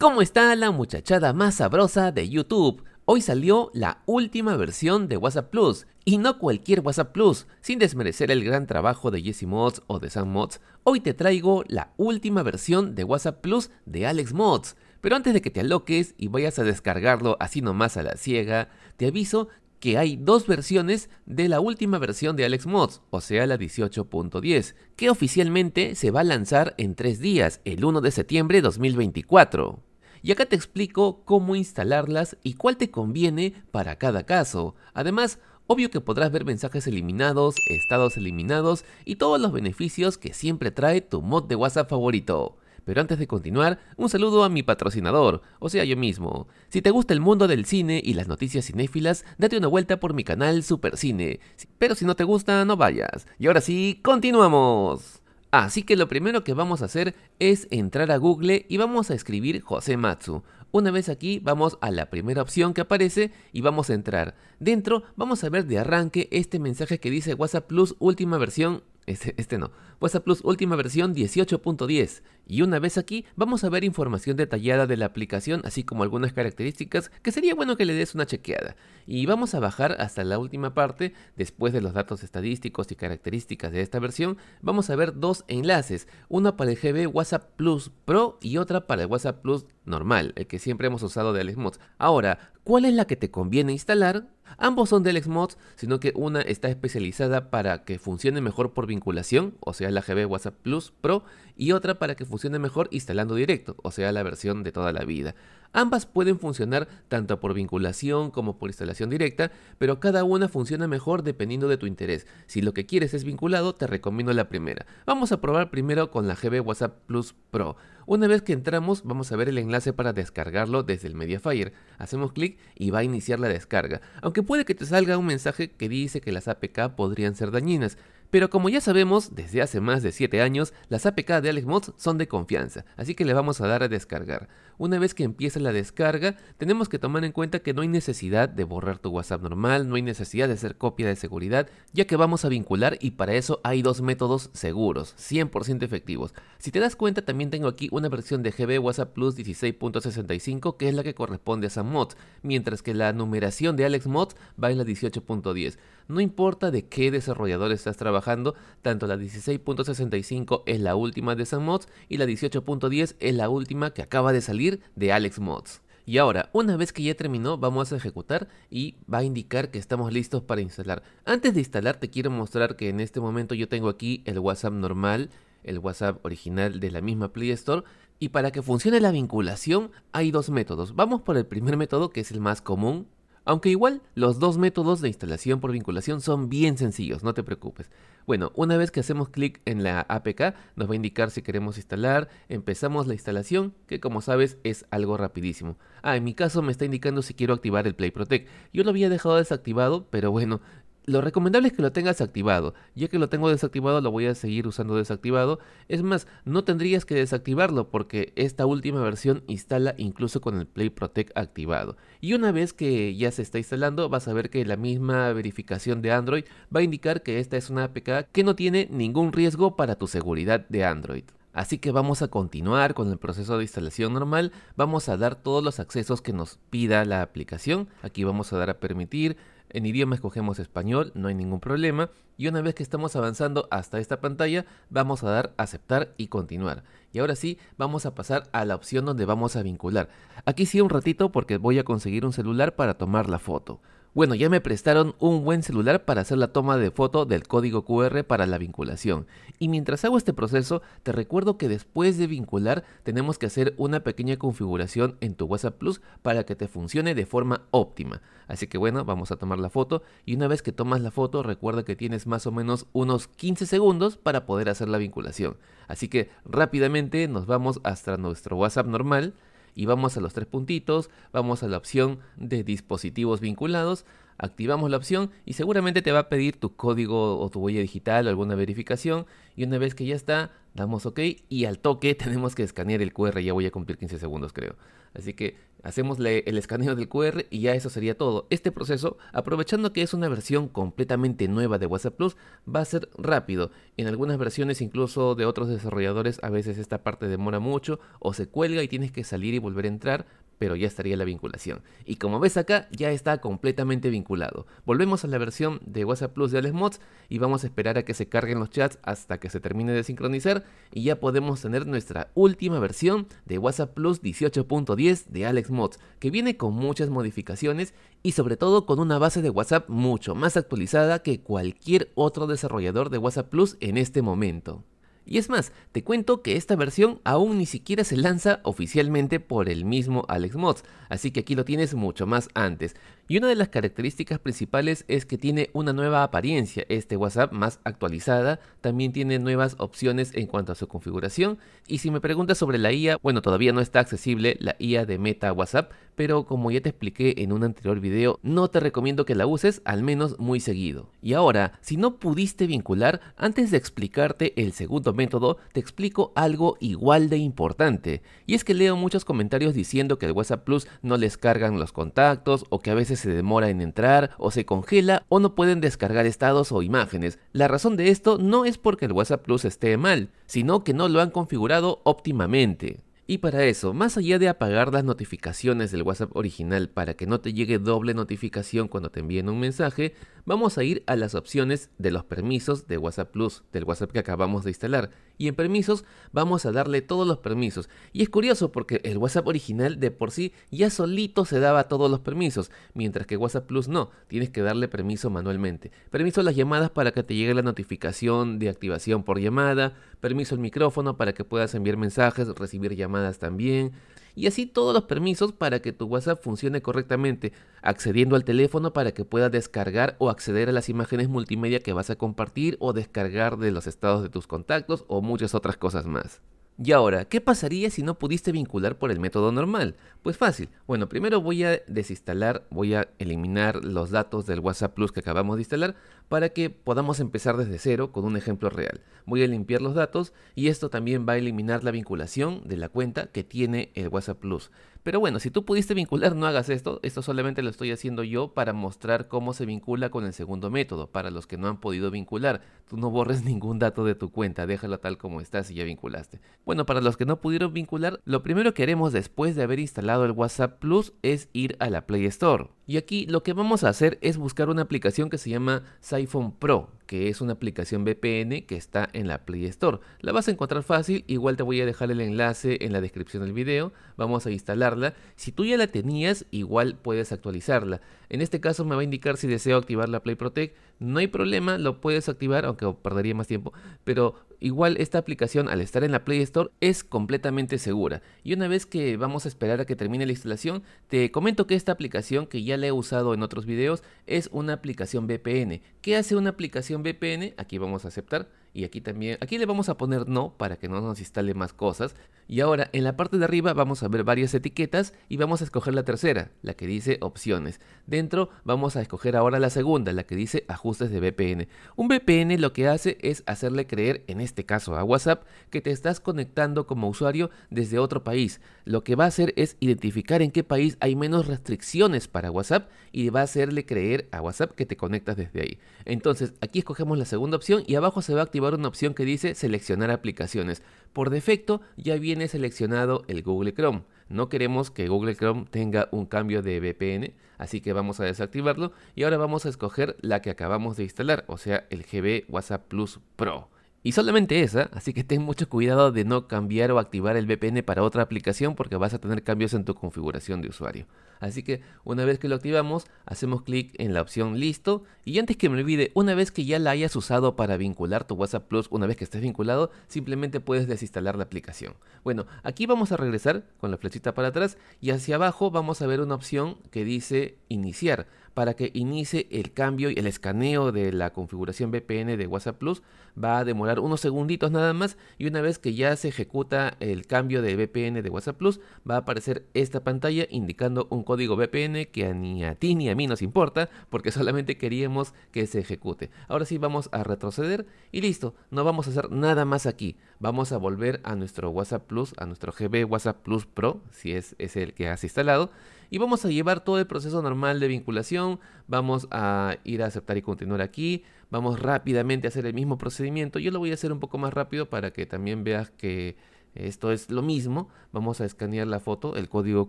¿Cómo está la muchachada más sabrosa de YouTube? Hoy salió la última versión de WhatsApp Plus, y no cualquier WhatsApp Plus, sin desmerecer el gran trabajo de Jesse Mods o de Sam Mods. Hoy te traigo la última versión de WhatsApp Plus de Alex Mods. Pero antes de que te aloques y vayas a descargarlo así nomás a la ciega, te aviso que hay dos versiones de la última versión de Alex Mods, o sea la 18.10, que oficialmente se va a lanzar en tres días, el 1 de septiembre de 2024 y acá te explico cómo instalarlas y cuál te conviene para cada caso. Además, obvio que podrás ver mensajes eliminados, estados eliminados y todos los beneficios que siempre trae tu mod de WhatsApp favorito. Pero antes de continuar, un saludo a mi patrocinador, o sea yo mismo. Si te gusta el mundo del cine y las noticias cinéfilas, date una vuelta por mi canal Supercine. Pero si no te gusta, no vayas. Y ahora sí, continuamos. Así que lo primero que vamos a hacer es entrar a Google y vamos a escribir José Matsu. Una vez aquí vamos a la primera opción que aparece y vamos a entrar. Dentro vamos a ver de arranque este mensaje que dice WhatsApp Plus última versión este, este, no. WhatsApp Plus última versión 18.10. Y una vez aquí, vamos a ver información detallada de la aplicación, así como algunas características que sería bueno que le des una chequeada. Y vamos a bajar hasta la última parte, después de los datos estadísticos y características de esta versión, vamos a ver dos enlaces, uno para el GB WhatsApp Plus Pro y otra para el WhatsApp Plus normal, el que siempre hemos usado de Alex Mods. Ahora, cuál es la que te conviene instalar. Ambos son del mods, sino que una está especializada para que funcione mejor por vinculación, o sea la GB WhatsApp Plus Pro, y otra para que funcione mejor instalando directo, o sea la versión de toda la vida. Ambas pueden funcionar tanto por vinculación como por instalación directa, pero cada una funciona mejor dependiendo de tu interés. Si lo que quieres es vinculado, te recomiendo la primera. Vamos a probar primero con la GB WhatsApp Plus Pro. Una vez que entramos, vamos a ver el enlace para descargarlo desde el Mediafire. Hacemos clic y va a iniciar la descarga, aunque puede que te salga un mensaje que dice que las APK podrían ser dañinas, pero como ya sabemos, desde hace más de 7 años, las APK de Mods son de confianza, así que le vamos a dar a descargar. Una vez que empieza la descarga, tenemos que tomar en cuenta que no hay necesidad de borrar tu WhatsApp normal, no hay necesidad de hacer copia de seguridad, ya que vamos a vincular y para eso hay dos métodos seguros, 100% efectivos. Si te das cuenta, también tengo aquí una versión de GB WhatsApp Plus 16.65, que es la que corresponde a esa mod, mientras que la numeración de AlexMods va en la 18.10. No importa de qué desarrollador estás trabajando, tanto la 16.65 es la última de Sam Mods y la 18.10 es la última que acaba de salir de Alex Mods. Y ahora, una vez que ya terminó, vamos a ejecutar y va a indicar que estamos listos para instalar. Antes de instalar, te quiero mostrar que en este momento yo tengo aquí el WhatsApp normal, el WhatsApp original de la misma Play Store. Y para que funcione la vinculación, hay dos métodos. Vamos por el primer método, que es el más común, aunque igual los dos métodos de instalación por vinculación son bien sencillos, no te preocupes. Bueno, una vez que hacemos clic en la APK, nos va a indicar si queremos instalar, empezamos la instalación, que como sabes es algo rapidísimo. Ah, en mi caso me está indicando si quiero activar el Play Protect. Yo lo había dejado desactivado, pero bueno, lo recomendable es que lo tengas activado. Ya que lo tengo desactivado, lo voy a seguir usando desactivado. Es más, no tendrías que desactivarlo porque esta última versión instala incluso con el Play Protect activado. Y una vez que ya se está instalando, vas a ver que la misma verificación de Android va a indicar que esta es una APK que no tiene ningún riesgo para tu seguridad de Android. Así que vamos a continuar con el proceso de instalación normal, vamos a dar todos los accesos que nos pida la aplicación, aquí vamos a dar a permitir, en idioma escogemos español, no hay ningún problema. Y una vez que estamos avanzando hasta esta pantalla, vamos a dar aceptar y continuar. Y ahora sí, vamos a pasar a la opción donde vamos a vincular. Aquí sí un ratito porque voy a conseguir un celular para tomar la foto. Bueno, ya me prestaron un buen celular para hacer la toma de foto del código QR para la vinculación. Y mientras hago este proceso, te recuerdo que después de vincular tenemos que hacer una pequeña configuración en tu WhatsApp Plus para que te funcione de forma óptima. Así que bueno, vamos a tomar la foto y una vez que tomas la foto recuerda que tienes más o menos unos 15 segundos para poder hacer la vinculación. Así que rápidamente nos vamos hasta nuestro WhatsApp normal y vamos a los tres puntitos, vamos a la opción de dispositivos vinculados, activamos la opción y seguramente te va a pedir tu código o tu huella digital o alguna verificación y una vez que ya está, damos OK y al toque tenemos que escanear el QR, ya voy a cumplir 15 segundos creo. Así que hacemos el escaneo del QR y ya eso sería todo. Este proceso, aprovechando que es una versión completamente nueva de WhatsApp Plus, va a ser rápido. En algunas versiones incluso de otros desarrolladores a veces esta parte demora mucho o se cuelga y tienes que salir y volver a entrar, pero ya estaría la vinculación. Y como ves acá, ya está completamente vinculado. Volvemos a la versión de WhatsApp Plus de Alex Mods y vamos a esperar a que se carguen los chats hasta que se termine de sincronizar y ya podemos tener nuestra última versión de WhatsApp Plus 18.10 de Alex Mods, que viene con muchas modificaciones y sobre todo con una base de WhatsApp mucho más actualizada que cualquier otro desarrollador de WhatsApp Plus en este momento. Y es más, te cuento que esta versión aún ni siquiera se lanza oficialmente por el mismo Alex Mods, así que aquí lo tienes mucho más antes. Y una de las características principales es que tiene una nueva apariencia, este WhatsApp más actualizada, también tiene nuevas opciones en cuanto a su configuración. Y si me preguntas sobre la IA, bueno, todavía no está accesible la IA de Meta WhatsApp, pero como ya te expliqué en un anterior video, no te recomiendo que la uses, al menos muy seguido. Y ahora, si no pudiste vincular, antes de explicarte el segundo método, te explico algo igual de importante. Y es que leo muchos comentarios diciendo que el WhatsApp Plus no les cargan los contactos o que a veces se demora en entrar o se congela o no pueden descargar estados o imágenes. La razón de esto no es porque el WhatsApp Plus esté mal, sino que no lo han configurado óptimamente. Y para eso, más allá de apagar las notificaciones del WhatsApp original para que no te llegue doble notificación cuando te envíen un mensaje, vamos a ir a las opciones de los permisos de WhatsApp Plus, del WhatsApp que acabamos de instalar. Y en permisos vamos a darle todos los permisos. Y es curioso porque el WhatsApp original de por sí ya solito se daba todos los permisos, mientras que WhatsApp Plus no, tienes que darle permiso manualmente. Permiso a las llamadas para que te llegue la notificación de activación por llamada, permiso al micrófono para que puedas enviar mensajes, recibir llamadas también, y así todos los permisos para que tu WhatsApp funcione correctamente, accediendo al teléfono para que pueda descargar o acceder a las imágenes multimedia que vas a compartir o descargar de los estados de tus contactos o muchas otras cosas más. Y ahora, ¿qué pasaría si no pudiste vincular por el método normal? Pues fácil. Bueno, primero voy a desinstalar, voy a eliminar los datos del WhatsApp Plus que acabamos de instalar para que podamos empezar desde cero con un ejemplo real. Voy a limpiar los datos y esto también va a eliminar la vinculación de la cuenta que tiene el WhatsApp Plus. Pero bueno, si tú pudiste vincular, no hagas esto. Esto solamente lo estoy haciendo yo para mostrar cómo se vincula con el segundo método. Para los que no han podido vincular, tú no borres ningún dato de tu cuenta, déjalo tal como está si ya vinculaste. Bueno, para los que no pudieron vincular, lo primero que haremos después de haber instalado el WhatsApp Plus es ir a la Play Store. Y aquí lo que vamos a hacer es buscar una aplicación que se llama Siphon Pro que es una aplicación VPN que está en la Play Store. La vas a encontrar fácil, igual te voy a dejar el enlace en la descripción del video, vamos a instalarla. Si tú ya la tenías, igual puedes actualizarla. En este caso me va a indicar si deseo activar la Play Protect, no hay problema, lo puedes activar, aunque perdería más tiempo, pero Igual esta aplicación al estar en la Play Store es completamente segura. Y una vez que vamos a esperar a que termine la instalación, te comento que esta aplicación que ya la he usado en otros videos es una aplicación VPN. ¿Qué hace una aplicación VPN? Aquí vamos a aceptar y aquí también, aquí le vamos a poner no para que no nos instale más cosas. Y ahora en la parte de arriba vamos a ver varias etiquetas y vamos a escoger la tercera, la que dice opciones. Dentro vamos a escoger ahora la segunda, la que dice ajustes de VPN. Un VPN lo que hace es hacerle creer, en este caso a WhatsApp, que te estás conectando como usuario desde otro país. Lo que va a hacer es identificar en qué país hay menos restricciones para WhatsApp y va a hacerle creer a WhatsApp que te conectas desde ahí. Entonces aquí escogemos la segunda opción y abajo se va a activar una opción que dice seleccionar aplicaciones. Por defecto ya viene seleccionado el Google Chrome. No queremos que Google Chrome tenga un cambio de VPN, así que vamos a desactivarlo y ahora vamos a escoger la que acabamos de instalar, o sea el GB WhatsApp Plus Pro. Y solamente esa, así que ten mucho cuidado de no cambiar o activar el VPN para otra aplicación porque vas a tener cambios en tu configuración de usuario. Así que una vez que lo activamos, hacemos clic en la opción listo y antes que me olvide, una vez que ya la hayas usado para vincular tu WhatsApp Plus, una vez que estés vinculado, simplemente puedes desinstalar la aplicación. Bueno, aquí vamos a regresar con la flechita para atrás y hacia abajo vamos a ver una opción que dice iniciar para que inicie el cambio y el escaneo de la configuración VPN de WhatsApp Plus. Va a demorar unos segunditos nada más y una vez que ya se ejecuta el cambio de VPN de WhatsApp Plus, va a aparecer esta pantalla indicando un código VPN que ni a ti ni a mí nos importa porque solamente queríamos que se ejecute. Ahora sí vamos a retroceder y listo, no vamos a hacer nada más aquí. Vamos a volver a nuestro WhatsApp Plus, a nuestro GB WhatsApp Plus Pro, si es, es el que has instalado y vamos a llevar todo el proceso normal de vinculación, vamos a ir a aceptar y continuar aquí, vamos rápidamente a hacer el mismo procedimiento, yo lo voy a hacer un poco más rápido para que también veas que esto es lo mismo, vamos a escanear la foto, el código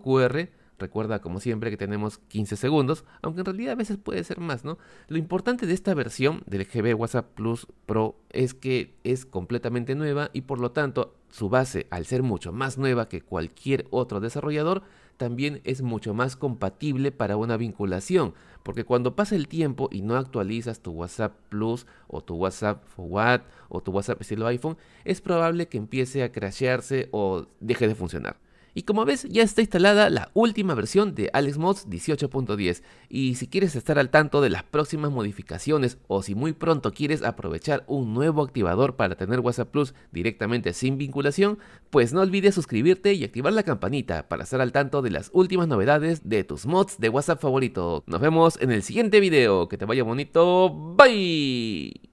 QR, Recuerda, como siempre, que tenemos 15 segundos, aunque en realidad a veces puede ser más, ¿no? Lo importante de esta versión del GB WhatsApp Plus Pro es que es completamente nueva y por lo tanto su base, al ser mucho más nueva que cualquier otro desarrollador, también es mucho más compatible para una vinculación, porque cuando pasa el tiempo y no actualizas tu WhatsApp Plus o tu WhatsApp For What o tu WhatsApp estilo iPhone, es probable que empiece a crashearse o deje de funcionar. Y como ves, ya está instalada la última versión de Mods 18.10 y si quieres estar al tanto de las próximas modificaciones o si muy pronto quieres aprovechar un nuevo activador para tener WhatsApp Plus directamente sin vinculación, pues no olvides suscribirte y activar la campanita para estar al tanto de las últimas novedades de tus mods de WhatsApp favorito. Nos vemos en el siguiente video, que te vaya bonito, bye.